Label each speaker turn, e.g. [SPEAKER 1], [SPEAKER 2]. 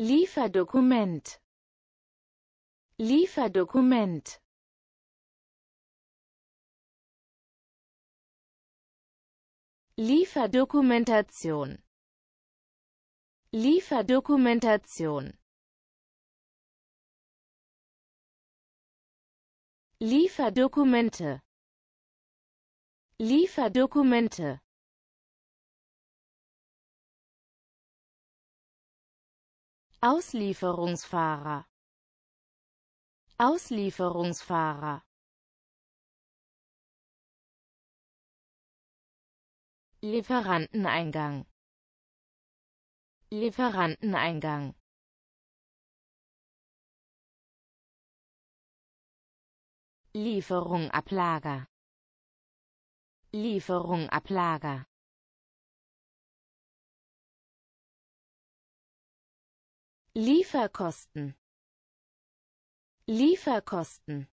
[SPEAKER 1] Lieferdokument Lieferdokument Lieferdokumentation Lieferdokumentation Lieferdokumente Lieferdokumente Auslieferungsfahrer Auslieferungsfahrer Lieferanteneingang Lieferanteneingang Lieferung ablager Lieferung ablager Lieferkosten Lieferkosten